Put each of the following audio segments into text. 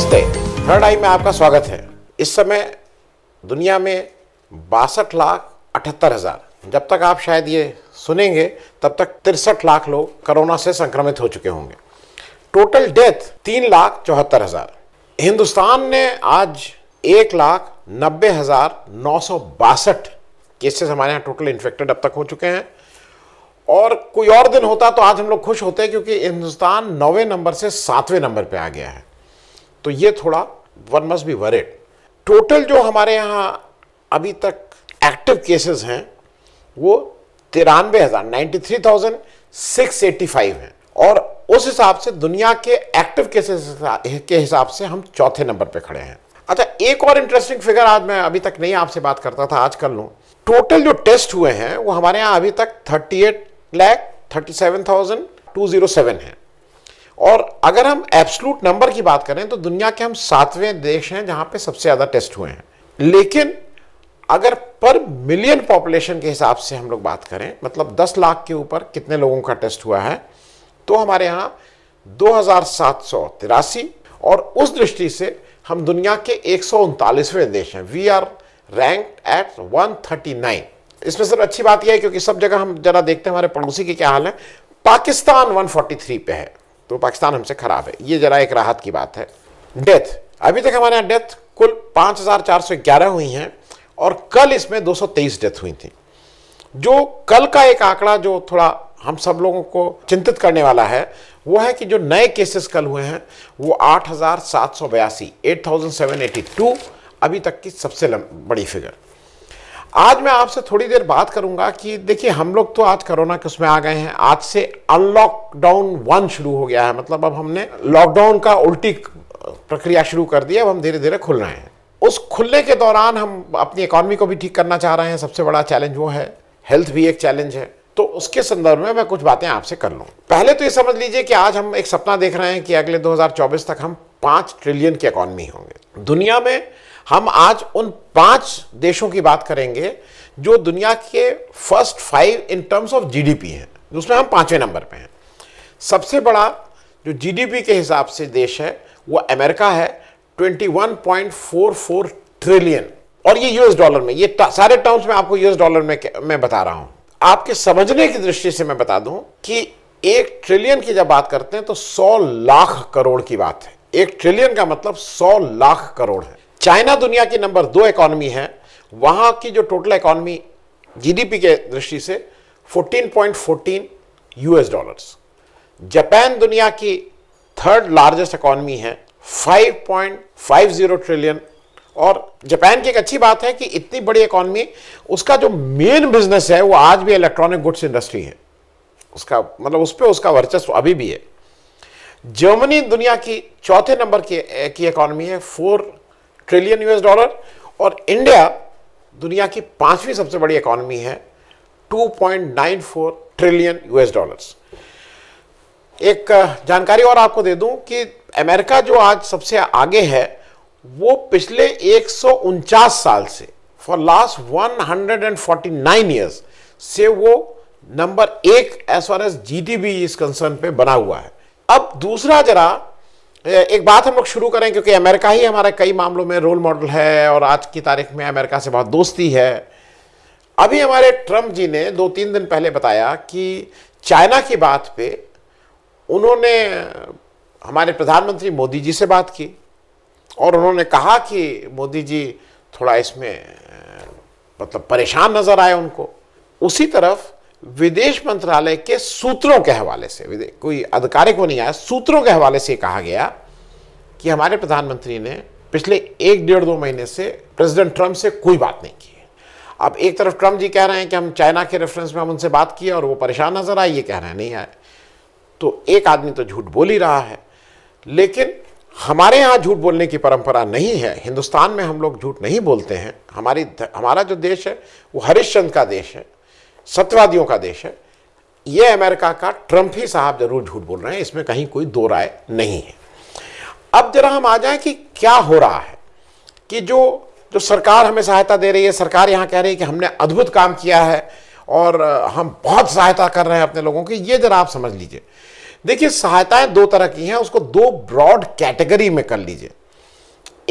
नमस्ते थर्ड आई में आपका स्वागत है इस समय दुनिया में बासठ लाख अठहत्तर हज़ार जब तक आप शायद ये सुनेंगे तब तक तिरसठ लाख लोग कोरोना से संक्रमित हो चुके होंगे टोटल डेथ तीन लाख चौहत्तर हज़ार हिंदुस्तान ने आज एक लाख नब्बे हज़ार नौ सौ बासठ केसेस हमारे यहाँ टोटल इन्फेक्टेड अब तक हो चुके हैं और कोई और दिन होता तो आज हम लोग खुश होते क्योंकि हिंदुस्तान नौवें नंबर से सातवें नंबर पे आ गया है तो ये थोड़ा one must be worried total जो हमारे यहाँ अभी तक एक्टिव केसेस हैं वो तिरानवे हज़ार ninety three thousand six eighty five हैं और उस हिसाब से दुनिया के एक्टिव केसेस के हिसाब से हम चौथे नंबर पे खड़े हैं अच्छा एक और इंटरेस्टिंग फिगर आज मैं अभी तक नहीं आपसे बात करता था आज कर लूँ टोटल जो टेस्ट हुए हैं वो हमारे यहाँ अभी तक thirty eight lakh thirty seven thousand two zero seven है और अगर हम एब्सलूट नंबर की बात करें तो दुनिया के हम सातवें देश हैं जहां पे सबसे ज़्यादा टेस्ट हुए हैं लेकिन अगर पर मिलियन पॉपुलेशन के हिसाब से हम लोग बात करें मतलब 10 लाख के ऊपर कितने लोगों का टेस्ट हुआ है तो हमारे यहाँ दो और उस दृष्टि से हम दुनिया के एक देश हैं we are rank at one इसमें सर अच्छी बात यह है क्योंकि सब जगह हम जरा देखते हैं हमारे पड़ोसी के क्या हाल है पाकिस्तान 143 पे है तो पाकिस्तान हमसे खराब है ये जरा एक राहत की बात है डेथ अभी तक हमारे यहाँ डेथ कुल 5,411 हुई हैं और कल इसमें 223 डेथ हुई थी जो कल का एक आंकड़ा जो थोड़ा हम सब लोगों को चिंतित करने वाला है वो है कि जो नए केसेस कल हुए हैं वो आठ हज़ार सात सौ बयासी eight thousand seven eighty two अभी तक की सबसे बड़ी फिगर आज मैं आपसे थोड़ी देर बात करूंगा कि देखिए हम लोग तो आज कोरोना के उसमें आ गए हैं आज से अनलॉकडाउन वन शुरू हो गया है मतलब अब हमने लॉकडाउन का उल्टी प्रक्रिया शुरू कर दी है अब हम धीरे धीरे खुल रहे हैं उस खुलने के दौरान हम अपनी इकोनॉमी को भी ठीक करना चाह रहे हैं सबसे बड़ा चैलेंज वो है हेल्थ भी एक चैलेंज है तो उसके संदर्भ में मैं कुछ बातें आपसे कर लूँ पहले तो ये समझ लीजिए कि आज हम एक सपना देख रहे हैं कि अगले 2024 तक हम पाँच ट्रिलियन की इकॉनमी होंगे दुनिया में हम आज उन पांच देशों की बात करेंगे जो दुनिया के first five in terms of GDP हैं उसमें हम पांचवें नंबर पे हैं सबसे बड़ा जो जीडीपी के हिसाब से देश है वो अमेरिका है 21.44 ट्रिलियन और ये यूएस डॉलर में ये सारे टर्म्स में आपको यूएस डॉलर में मैं बता रहा हूं आपके समझने की दृष्टि से मैं बता दूं कि एक ट्रिलियन की जब बात करते हैं तो सौ लाख करोड़ की बात है एक ट्रिलियन का मतलब सौ लाख करोड़ है चाइना दुनिया की नंबर दो इकोनॉमी है वहाँ की जो टोटल इकोनॉमी जीडीपी के दृष्टि से 14.14 यूएस डॉलर्स जापान दुनिया की थर्ड लार्जेस्ट इकोनॉमी है 5.50 ट्रिलियन और जापान की एक अच्छी बात है कि इतनी बड़ी इकोनॉमी उसका जो मेन बिजनेस है वो आज भी इलेक्ट्रॉनिक गुड्स इंडस्ट्री है उसका मतलब उस पर उसका वर्चस्व अभी भी है जर्मनी दुनिया की चौथे नंबर की की इकोनॉमी है फोर ट्रिलियन यूएस डॉलर और इंडिया दुनिया की पांचवी सबसे बड़ी इकोनॉमी है 2.94 ट्रिलियन यूएस डॉलर्स एक जानकारी और आपको दे दूं कि अमेरिका जो आज सबसे आगे है वो पिछले एक साल से फॉर लास्ट 149 इयर्स से वो नंबर एक as far as G D P is concern पे बना हुआ है अब दूसरा जरा एक बात हम लोग शुरू करें क्योंकि अमेरिका ही हमारे कई मामलों में रोल मॉडल है और आज की तारीख में अमेरिका से बहुत दोस्ती है अभी हमारे ट्रम्प जी ने दो तीन दिन पहले बताया कि चाइना की बात पे उन्होंने हमारे प्रधानमंत्री मोदी जी से बात की और उन्होंने कहा कि मोदी जी थोड़ा इसमें मतलब परेशान नज़र आए उनको उसी तरफ विदेश मंत्रालय के सूत्रों के हवाले से कोई आधिकारिक वो नहीं आया सूत्रों के हवाले से कहा गया कि हमारे प्रधानमंत्री ने पिछले एक डेढ़ दो महीने से प्रेसिडेंट ट्रंप से कोई बात नहीं की है अब एक तरफ ट्रंप जी कह रहे हैं कि हम चाइना के रेफरेंस में हम उनसे बात किए और वो परेशान नजर आए ये कह रहे हैं नहीं आए तो एक आदमी तो झूठ बोल ही रहा है लेकिन हमारे यहाँ झूठ बोलने की परंपरा नहीं है हिंदुस्तान में हम लोग झूठ नहीं बोलते हैं हमारी हमारा जो देश है वो हरिश्चंद का देश है सत्यवादियों का देश है ये अमेरिका का ट्रंप ही साहब जरूर झूठ बोल रहे हैं इसमें कहीं कोई दो राय नहीं है अब जरा हम आ जाए कि क्या हो रहा है कि जो जो सरकार हमें सहायता दे रही है सरकार यहाँ कह रही है कि हमने अद्भुत काम किया है और हम बहुत सहायता कर रहे हैं अपने लोगों की ये जरा आप समझ लीजिए देखिए सहायताएं दो तरह की हैं उसको दो ब्रॉड कैटेगरी में कर लीजिए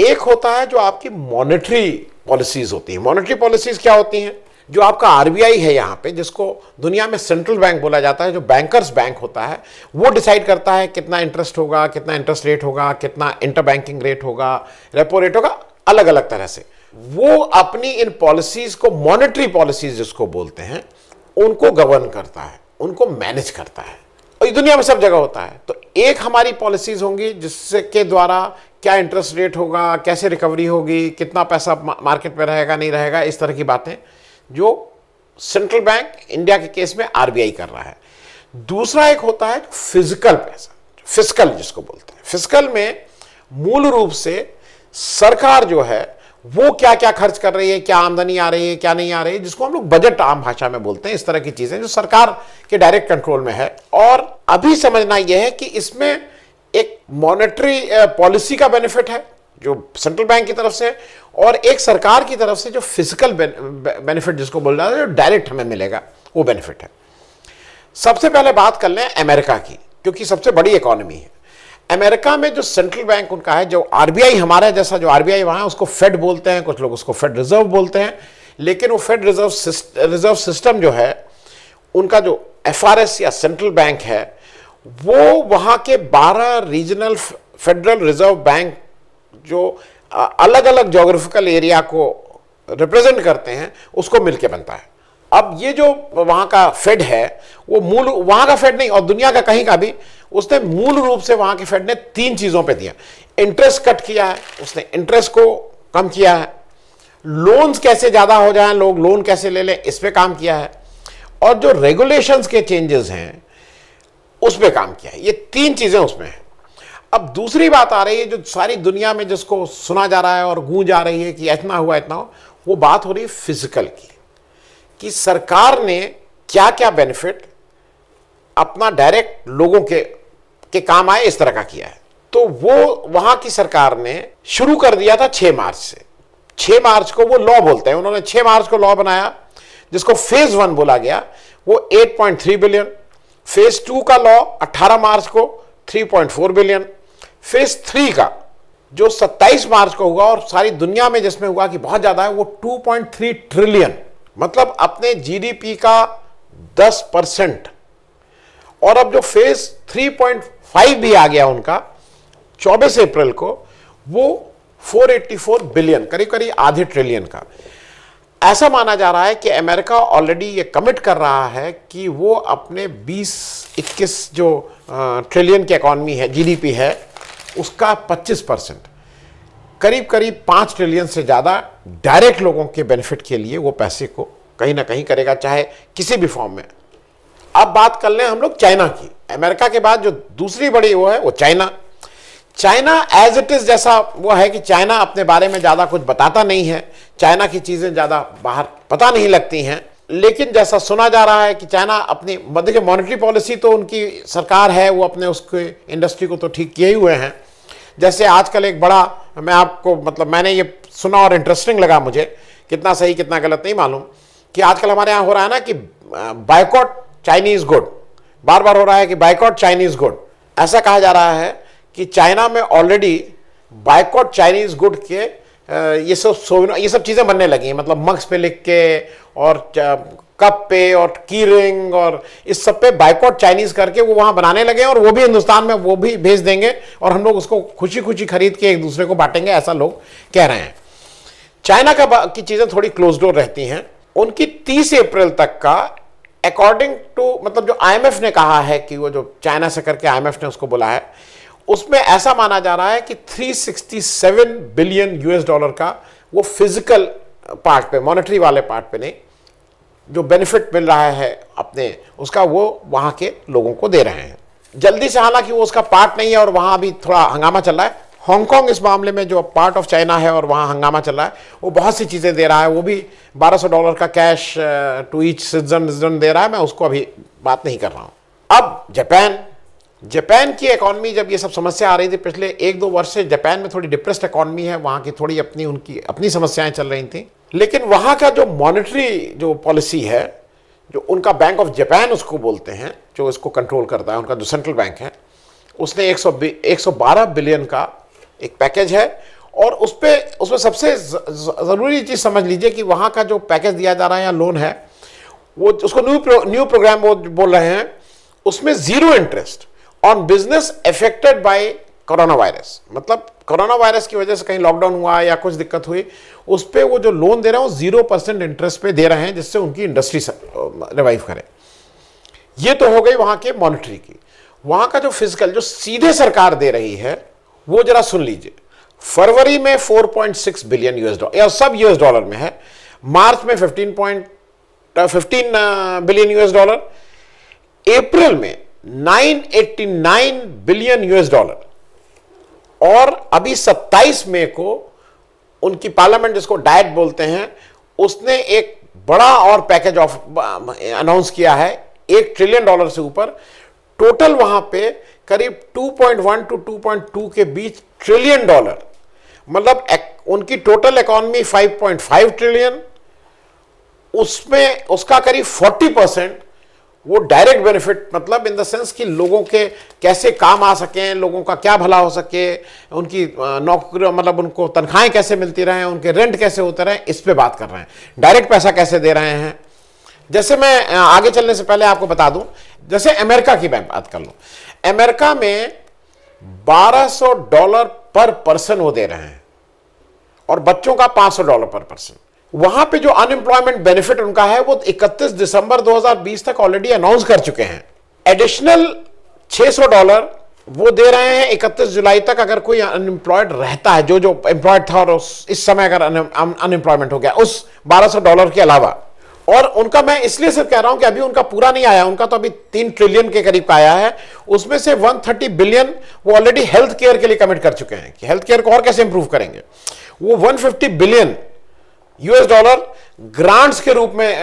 एक होता है जो आपकी मॉनेटरी पॉलिसीज होती है मॉनेटरी पॉलिसीज क्या होती हैं जो आपका आरबीआई है यहाँ पे जिसको दुनिया में सेंट्रल बैंक बोला जाता है जो बैंकर्स बैंक होता है वो डिसाइड करता है कितना इंटरेस्ट होगा कितना इंटरेस्ट रेट होगा कितना इंटर बैंकिंग रेट होगा रेपो रेट होगा अलग अलग तरह से वो अपनी इन पॉलिसीज को मॉनिटरी पॉलिसीज जिसको बोलते हैं उनको गवर्न करता है उनको मैनेज करता है और ये दुनिया में सब जगह होता है तो एक हमारी पॉलिसीज होंगी जिसके के द्वारा क्या इंटरेस्ट रेट होगा कैसे रिकवरी होगी कितना पैसा मार्केट में रहेगा नहीं रहेगा इस तरह की बातें जो सेंट्रल बैंक इंडिया के केस में आरबीआई कर रहा है दूसरा एक होता है फिजिकल पैसा फिजिकल जिसको बोलते हैं फिजिकल में मूल रूप से सरकार जो है वो क्या क्या खर्च कर रही है क्या आमदनी आ रही है क्या नहीं आ रही है जिसको हम लोग बजट आम भाषा में बोलते हैं इस तरह की चीजें जो सरकार के डायरेक्ट कंट्रोल में है और अभी समझना यह है कि इसमें एक मॉनेटरी पॉलिसी का बेनिफिट है जो सेंट्रल बैंक की तरफ से और एक सरकार की तरफ से जो फिजिकल बेनिफिट जिसको बोल रहा है जो डायरेक्ट हमें मिलेगा वो बेनिफिट है सबसे पहले बात कर लें अमेरिका की क्योंकि सबसे बड़ी इकोनॉमी है अमेरिका में जो सेंट्रल बैंक उनका है जो आरबीआई हमारा जैसा जो आरबीआई वहाँ है उसको फेड बोलते हैं कुछ लोग उसको फेड रिजर्व बोलते हैं लेकिन वो फेड रिजर्व रिजर्व सिस्टम जो है उनका जो एफ या सेंट्रल बैंक है वो वहाँ के 12 रीजनल फेडरल रिजर्व बैंक जो अलग अलग जोग्राफिकल एरिया को रिप्रेजेंट करते हैं उसको मिलके बनता है अब ये जो वहाँ का फेड है वो मूल वहाँ का फेड नहीं और दुनिया का कहीं का भी उसने मूल रूप से वहाँ के फेड ने तीन चीज़ों पे दिया इंटरेस्ट कट किया है उसने इंटरेस्ट को कम किया है लोन्स कैसे ज़्यादा हो जाए लोग लोन कैसे ले लें इस पर काम किया है और जो रेगुलेशंस के चेंजेस हैं उस पर काम किया है ये तीन चीज़ें उसमें हैं अब दूसरी बात आ रही है जो सारी दुनिया में जिसको सुना जा रहा है और गूंज आ रही है कि इतना हुआ इतना हो वो बात हो रही है फिजिकल की कि सरकार ने क्या क्या बेनिफिट अपना डायरेक्ट लोगों के के काम आए इस तरह का किया है तो वो वहां की सरकार ने शुरू कर दिया था 6 मार्च से 6 मार्च को वो लॉ बोलते हैं उन्होंने 6 मार्च को लॉ बनाया जिसको फेज वन बोला गया वो 8.3 बिलियन फेज टू का लॉ 18 मार्च को 3.4 बिलियन फेज थ्री का जो 27 मार्च को हुआ और सारी दुनिया में जिसमें हुआ कि बहुत ज़्यादा है वो 2.3 ट्रिलियन मतलब अपने जीडीपी का 10 परसेंट और अब जो फेज 3.5 भी आ गया उनका 24 अप्रैल को वो 484 बिलियन करीब करीब आधे ट्रिलियन का ऐसा माना जा रहा है कि अमेरिका ऑलरेडी ये कमिट कर रहा है कि वो अपने 20 21 जो ट्रिलियन की इकॉनमी है जीडीपी है उसका 25 परसेंट करीब करीब पाँच ट्रिलियन से ज़्यादा डायरेक्ट लोगों के बेनिफिट के लिए वो पैसे को कहीं ना कहीं करेगा चाहे किसी भी फॉर्म में अब बात कर लें हम लोग चाइना की अमेरिका के बाद जो दूसरी बड़ी वो है वो China China as it is जैसा वो है कि चाइना अपने बारे में ज़्यादा कुछ बताता नहीं है चाइना की चीज़ें ज़्यादा बाहर पता नहीं लगती हैं लेकिन जैसा सुना जा रहा है कि चाइना अपनी मध्य मॉनेटरी पॉलिसी तो उनकी सरकार है वो अपने उसके इंडस्ट्री को तो ठीक किए हुए हैं जैसे आजकल एक बड़ा मैं आपको मतलब मैंने ये सुना और इंटरेस्टिंग लगा मुझे कितना सही कितना गलत नहीं मालूम कि आजकल हमारे यहाँ हो रहा है ना कि बाइकॉट चाइनीज गुड बार बार हो रहा है कि बाइकॉट चाइनीज गुड ऐसा कहा जा रहा है कि चाइना में ऑलरेडी बाइकॉट चाइनीज गुड के ये सब सोविनो ये सब चीज़ें बनने लगी हैं मतलब मग्स पे लिख के और कप पे और की रिंग और इस सब पे बाइकआउट चाइनीज़ करके वो वहाँ बनाने लगे और वो भी हिंदुस्तान में वो भी भेज देंगे और हम लोग उसको खुशी खुशी खरीद के एक दूसरे को बांटेंगे ऐसा लोग कह रहे हैं चाइना का की चीज़ें थोड़ी क्लोज डोर रहती हैं उनकी तीस अप्रैल तक का अकॉर्डिंग टू मतलब जो आई ने कहा है कि वो जो चाइना से करके आई ने उसको बोला है उसमें ऐसा माना जा रहा है कि 367 बिलियन यूएस डॉलर का वो फिजिकल पार्ट पे मॉनेटरी वाले पार्ट पे नहीं जो बेनिफिट मिल रहा है अपने उसका वो वहाँ के लोगों को दे रहे हैं जल्दी से हालांकि वो उसका पार्ट नहीं है और वहाँ अभी थोड़ा हंगामा चल रहा है हांगकांग इस मामले में जो पार्ट ऑफ चाइना है और वहाँ हंगामा चल रहा है वो बहुत सी चीज़ें दे रहा है वो भी 1200 डॉलर का कैश टू ईच सिटीजन दे रहा है मैं उसको अभी बात नहीं कर रहा हूँ अब जापान जापान की इकॉनमी जब ये सब समस्या आ रही थी पिछले एक दो वर्ष से जापान में थोड़ी डिप्रेस्ड इकॉनमी है वहाँ की थोड़ी अपनी उनकी अपनी समस्याएं चल रही थी लेकिन वहाँ का जो मॉनेटरी जो पॉलिसी है जो उनका बैंक ऑफ जापान उसको बोलते हैं जो इसको कंट्रोल करता है उनका जो सेंट्रल बैंक है उसने एक सौ बिलियन का एक पैकेज है और उस पर उसमें सबसे ज़रूरी चीज़ समझ लीजिए कि वहाँ का जो पैकेज दिया जा रहा है या लोन है वो उसको न्यू प्रो, न्यू प्रोग्राम वो बोल रहे हैं उसमें zero interest on business affected by corona virus मतलब कोरोना वायरस की वजह से कहीं लॉकडाउन हुआ या कुछ दिक्कत हुई उस पर वो जो लोन दे रहे हैं वो जीरो परसेंट इंटरेस्ट पे दे रहे हैं जिससे उनकी इंडस्ट्री रिवाइव करें ये तो हो गई वहां के मॉनिटरी की वहां का जो फिजिकल जो सीधे सरकार दे रही है वो जरा सुन लीजिए फरवरी में 4.6 बिलियन यूएस डॉलर या सब यूएस डॉलर में है मार्च में fifteen point fifteen billion US dollar April में 989 बिलियन यूएस डॉलर और अभी 27 मई को उनकी पार्लियामेंट जिसको डायट बोलते हैं उसने एक बड़ा और पैकेज ऑफ अनाउंस किया है एक ट्रिलियन डॉलर से ऊपर टोटल वहां पे करीब 2.1 टू 2.2 के बीच ट्रिलियन डॉलर मतलब उनकी टोटल इकोनॉमी 5.5 ट्रिलियन उसमें उसका करीब 40 परसेंट वो डायरेक्ट बेनिफिट मतलब इन द सेंस कि लोगों के कैसे काम आ सकें लोगों का क्या भला हो सके उनकी नौकरी मतलब उनको तनख्वाहें कैसे मिलती रहें उनके रेंट कैसे होते रहें इस पर बात कर रहे हैं डायरेक्ट पैसा कैसे दे रहे हैं जैसे मैं आगे चलने से पहले आपको बता दूं जैसे अमेरिका की मैं बात कर लूँ अमेरिका में 1200 डॉलर पर पर्सन वो दे रहे हैं और बच्चों का 500 डॉलर पर पर्सन वहां पे जो अनएम्प्लॉयमेंट बेनिफिट उनका है वो 31 दिसंबर 2020 तक ऑलरेडी अनाउंस कर चुके हैं एडिशनल 600 डॉलर वो दे रहे हैं 31 जुलाई तक अगर कोई अनएम्प्लॉयड रहता है जो जो एम्प्लॉयड था और इस समय अगर अनएम्प्लॉयमेंट हो गया उस 1200 डॉलर के अलावा और उनका मैं इसलिए सिर्फ कह रहा हूं कि अभी उनका पूरा नहीं आया उनका तो अभी तीन ट्रिलियन के करीब का आया है उसमें से 130 बिलियन वो ऑलरेडी हेल्थ केयर के लिए कमिट कर चुके हैं कि हेल्थ केयर को और कैसे इंप्रूव करेंगे वो 150 बिलियन यूएस डॉलर ग्रांट्स के रूप में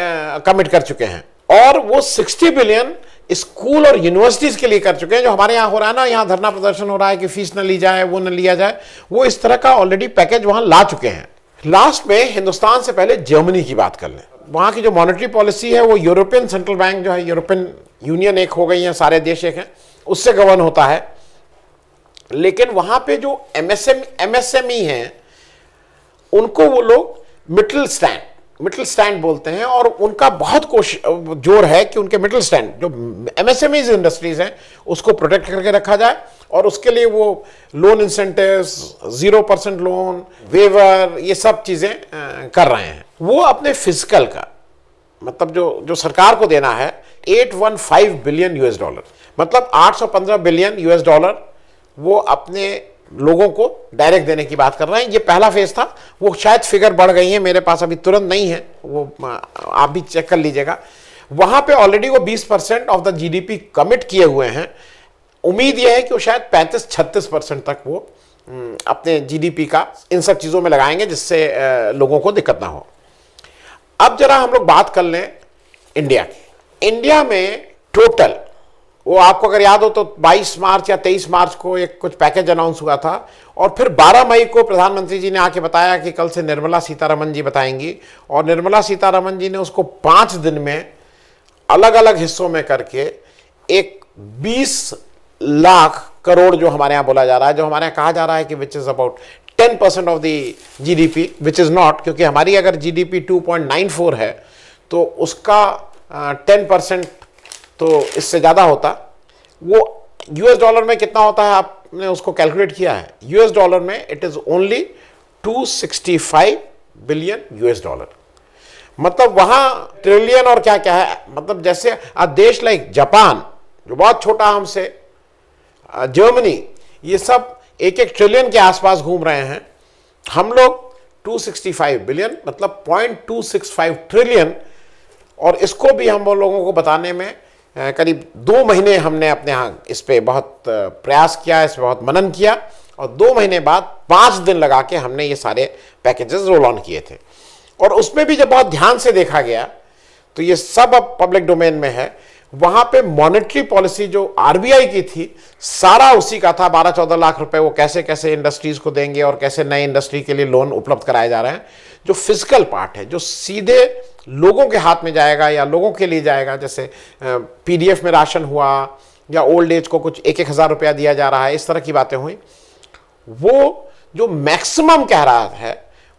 कमिट कर चुके हैं और वो 60 बिलियन स्कूल और यूनिवर्सिटीज के लिए कर चुके हैं जो हमारे यहां हो रहा है ना यहां धरना प्रदर्शन हो रहा है कि फीस न ली जाए वो न लिया जाए वो इस तरह का ऑलरेडी पैकेज वहां ला चुके हैं लास्ट में हिंदुस्तान से पहले जर्मनी की बात कर लें वहां की जो मॉनेटरी पॉलिसी है वो यूरोपियन सेंट्रल बैंक जो है यूरोपियन यूनियन एक हो गई है सारे देश एक हैं उससे गवर्न होता है लेकिन वहां पे जो एमएसएम एमएसएमई है उनको वो लोग मिडिल स्टैंड मिडिल स्टैंड बोलते हैं और उनका बहुत कोश जोर है कि उनके मिडिल स्टैंड जो एमएसएमईज इंडस्ट्रीज e हैं उसको प्रोटेक्ट करके रखा जाए और उसके लिए वो loan incentive zero percent loan waiver ये सब चीज़ें कर रहे हैं वो अपने फिजिकल का मतलब जो जो सरकार को देना है 815 बिलियन यूएस डॉलर मतलब 815 बिलियन यूएस डॉलर वो अपने लोगों को डायरेक्ट देने की बात कर रहे हैं ये पहला फेज था वो शायद फिगर बढ़ गई है मेरे पास अभी तुरंत नहीं है वो आप भी चेक कर लीजिएगा वहां पे ऑलरेडी वो 20 percent of the GDP commit किए हुए हैं उम्मीद ये है कि वो शायद 35-36 परसेंट तक वो हम्म, अपने जीडीपी का इन सब चीज़ों में लगाएंगे जिससे लोगों को दिक्कत ना हो अब जरा हम लोग बात कर लें इंडिया की इंडिया में टोटल वो आपको अगर याद हो तो 22 मार्च या 23 मार्च को एक कुछ पैकेज अनाउंस हुआ था और फिर 12 मई को प्रधानमंत्री जी ने आके बताया कि कल से निर्मला सीतारमन जी बताएंगी और निर्मला सीतारमन जी ने उसको पाँच दिन में अलग अलग हिस्सों में करके एक 20 लाख करोड़ जो हमारे यहाँ बोला जा रहा है जो हमारे यहाँ कहा जा रहा है कि which is about ten percent of the G D P which is not क्योंकि हमारी अगर G D P two point nine four है तो उसका टेन परसेंट तो इससे ज़्यादा होता वो यूएस डॉलर में कितना होता है आपने उसको कैलकुलेट किया है यूएस डॉलर में it is only 265 billion US dollar मतलब वहाँ ट्रिलियन और क्या क्या है मतलब जैसे आ देश लाइक जापान जो बहुत छोटा हमसे जर्मनी ये सब एक एक ट्रिलियन के आसपास घूम रहे हैं हम लोग 265 बिलियन मतलब 0.265 ट्रिलियन और इसको भी हम लोगों को बताने में करीब दो महीने हमने अपने यहाँ इस पर बहुत प्रयास किया इस पर बहुत मनन किया और दो महीने बाद पाँच दिन लगा के हमने ये सारे पैकेजेस रोल ऑन किए थे और उसमें भी जब बहुत ध्यान से देखा गया तो ये सब अब पब्लिक डोमेन में है वहाँ पे मॉनेटरी पॉलिसी जो आरबीआई की थी सारा उसी का था बारह चौदह लाख रुपए वो कैसे कैसे इंडस्ट्रीज़ को देंगे और कैसे नए इंडस्ट्री के लिए लोन उपलब्ध कराए जा रहे हैं जो फिजिकल पार्ट है जो सीधे लोगों के हाथ में जाएगा या लोगों के लिए जाएगा जैसे पीडीएफ में राशन हुआ या ओल्ड एज को कुछ एक एक हज़ार रुपया दिया जा रहा है इस तरह की बातें हुई वो जो मैक्सिमम कह रहा है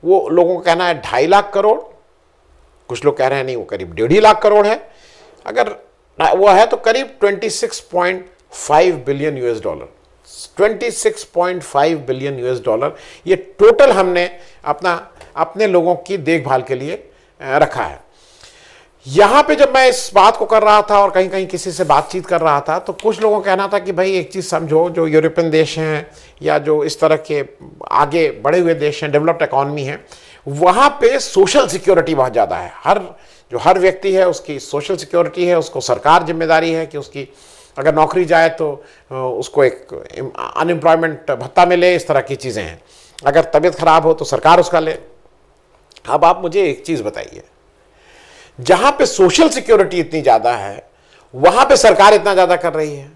वो लोगों का कहना है ढाई लाख करोड़ कुछ लोग कह रहे हैं नहीं वो करीब डेढ़ लाख करोड़ है अगर वो है तो करीब five billion US dollar 26.5 billion US dollar ये टोटल हमने अपना अपने लोगों की देखभाल के लिए रखा है यहां पे जब मैं इस बात को कर रहा था और कहीं कहीं किसी से बातचीत कर रहा था तो कुछ लोगों का कहना था कि भाई एक चीज़ समझो जो यूरोपियन देश हैं या जो इस तरह के आगे बढ़े हुए देश हैं डेवलप्ड इकोनॉमी है वहां पे सोशल सिक्योरिटी बहुत ज़्यादा है हर जो हर व्यक्ति है उसकी सोशल सिक्योरिटी है उसको सरकार जिम्मेदारी है कि उसकी अगर नौकरी जाए तो उसको एक अनएम्प्लॉयमेंट भत्ता मिले इस तरह की चीज़ें हैं अगर तबीयत खराब हो तो सरकार उसका ले अब आप मुझे एक चीज़ बताइए जहाँ पे सोशल सिक्योरिटी इतनी ज़्यादा है वहाँ पे सरकार इतना ज़्यादा कर रही है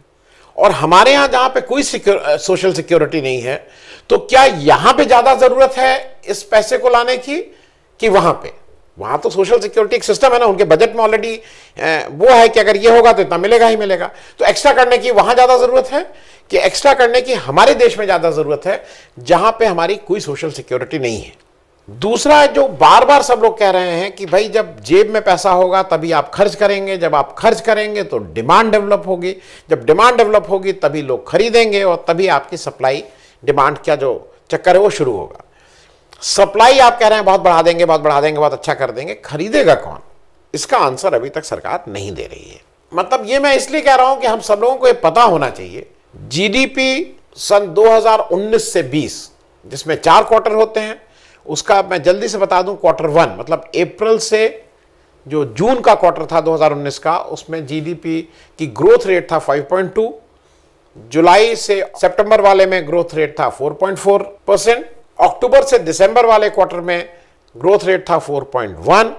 और हमारे यहाँ जहाँ पे कोई सिक्योर, सोशल सिक्योरिटी नहीं है तो क्या यहाँ पे ज़्यादा ज़रूरत है इस पैसे को लाने की कि वहाँ पे वहाँ तो सोशल सिक्योरिटी एक सिस्टम है ना उनके बजट में ऑलरेडी वो है कि अगर ये होगा तो इतना मिलेगा ही मिलेगा तो एक्स्ट्रा करने की वहाँ ज़्यादा ज़रूरत है कि एक्स्ट्रा करने की हमारे देश में ज़्यादा ज़रूरत है जहाँ पे हमारी कोई सोशल सिक्योरिटी नहीं है दूसरा जो बार बार सब लोग कह रहे हैं कि भाई जब जेब में पैसा होगा तभी आप खर्च करेंगे जब आप खर्च करेंगे तो डिमांड डेवलप होगी जब डिमांड डेवलप होगी तभी लोग खरीदेंगे और तभी आपकी सप्लाई डिमांड का जो चक्कर है वो शुरू होगा सप्लाई आप कह रहे हैं बहुत बढ़ा देंगे बहुत बढ़ा देंगे बहुत अच्छा कर देंगे खरीदेगा कौन इसका आंसर अभी तक सरकार नहीं दे रही है मतलब ये मैं इसलिए कह रहा हूं कि हम सब लोगों को ये पता होना चाहिए जीडीपी सन 2019 से 20 जिसमें चार क्वार्टर होते हैं उसका मैं जल्दी से बता दूं क्वार्टर वन मतलब अप्रैल से जो जून का क्वार्टर था 2019 का उसमें जीडीपी की ग्रोथ रेट था 5.2 जुलाई से सितंबर वाले में ग्रोथ रेट था 4.4 परसेंट अक्टूबर से दिसंबर वाले क्वार्टर में ग्रोथ रेट था 4.1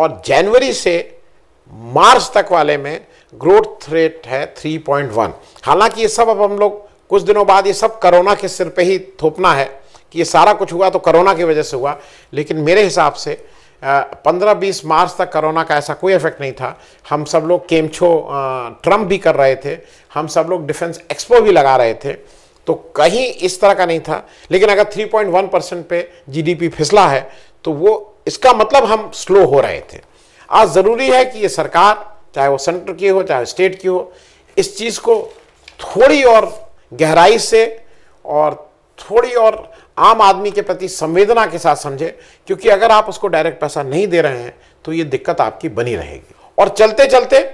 और जनवरी से मार्च तक वाले में ग्रोथ रेट है 3.1 हालांकि ये सब अब हम लोग कुछ दिनों बाद ये सब कोरोना के सिर पे ही थोपना है कि ये सारा कुछ हुआ तो कोरोना की वजह से हुआ लेकिन मेरे हिसाब से पंद्रह बीस मार्च तक कोरोना का ऐसा कोई इफेक्ट नहीं था हम सब लोग केमछो ट्रम्प भी कर रहे थे हम सब लोग डिफेंस एक्सपो भी लगा रहे थे तो कहीं इस तरह का नहीं था लेकिन अगर 3.1 परसेंट पे जीडीपी फिसला है तो वो इसका मतलब हम स्लो हो रहे थे आज ज़रूरी है कि ये सरकार चाहे वो सेंटर की हो चाहे स्टेट की हो इस चीज़ को थोड़ी और गहराई से और थोड़ी और आम आदमी के प्रति संवेदना के साथ समझे क्योंकि अगर आप उसको डायरेक्ट पैसा नहीं दे रहे हैं तो ये दिक्कत आपकी बनी रहेगी और चलते चलते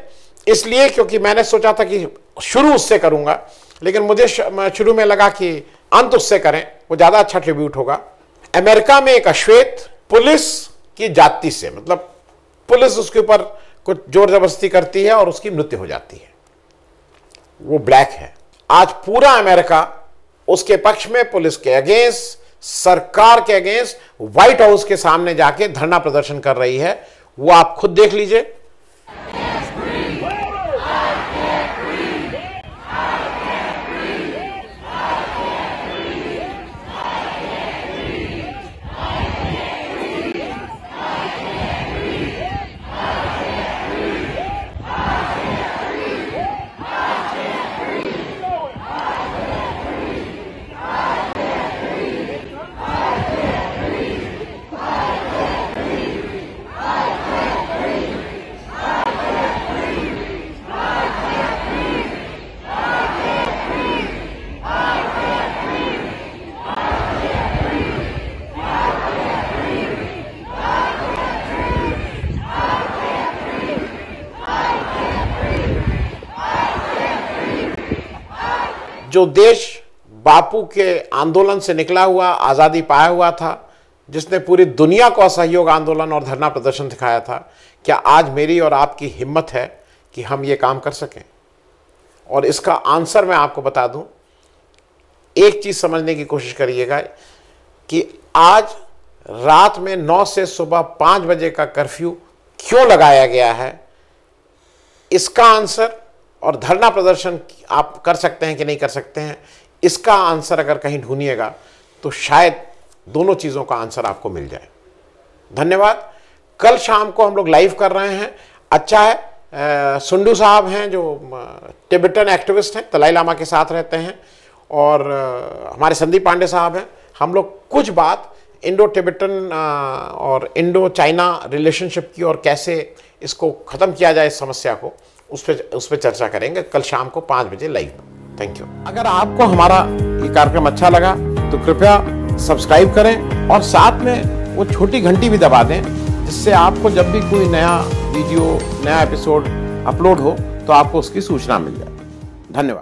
इसलिए क्योंकि मैंने सोचा था कि शुरू उससे करूंगा लेकिन मुझे शुरू में लगा कि अंत उससे करें वो ज़्यादा अच्छा ट्रिब्यूट होगा अमेरिका में एक अश्वेत पुलिस की जाति से मतलब पुलिस उसके ऊपर कुछ जोर जबरदस्ती करती है और उसकी मृत्यु हो जाती है वो ब्लैक है आज पूरा अमेरिका उसके पक्ष में पुलिस के अगेंस्ट सरकार के अगेंस्ट व्हाइट हाउस के सामने जाके धरना प्रदर्शन कर रही है वो आप खुद देख लीजिए जो देश बापू के आंदोलन से निकला हुआ आज़ादी पाया हुआ था जिसने पूरी दुनिया को असहयोग आंदोलन और धरना प्रदर्शन दिखाया था क्या आज मेरी और आपकी हिम्मत है कि हम ये काम कर सकें और इसका आंसर मैं आपको बता दूं एक चीज़ समझने की कोशिश करिएगा कि आज रात में नौ से सुबह पाँच बजे का कर्फ्यू क्यों लगाया गया है इसका आंसर और धरना प्रदर्शन आप कर सकते हैं कि नहीं कर सकते हैं इसका आंसर अगर कहीं ढूंढिएगा तो शायद दोनों चीज़ों का आंसर आपको मिल जाए धन्यवाद कल शाम को हम लोग लाइव कर रहे हैं अच्छा है सुंडू साहब हैं जो टिबिटन एक्टिविस्ट हैं तलाई लामा के साथ रहते हैं और हमारे संदीप पांडे साहब हैं हम लोग कुछ बात इंडो टिबिटन और इंडो चाइना रिलेशनशिप की और कैसे इसको ख़त्म किया जाए इस समस्या को उस पर उस पर चर्चा करेंगे कल शाम को पाँच बजे लाइव थैंक यू अगर आपको हमारा ये कार्यक्रम अच्छा लगा तो कृपया सब्सक्राइब करें और साथ में वो छोटी घंटी भी दबा दें जिससे आपको जब भी कोई नया वीडियो नया एपिसोड अपलोड हो तो आपको उसकी सूचना मिल जाए धन्यवाद